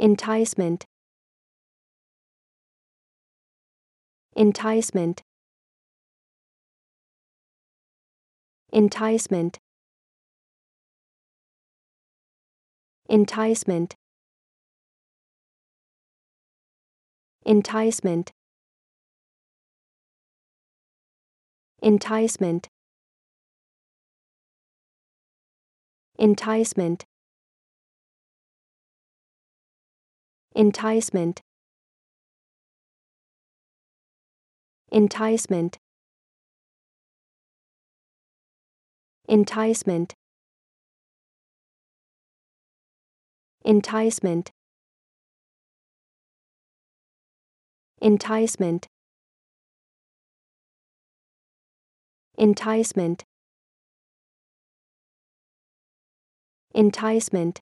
enticement enticement enticement enticement enticement enticement enticement enticement enticement enticement enticement enticement enticement enticement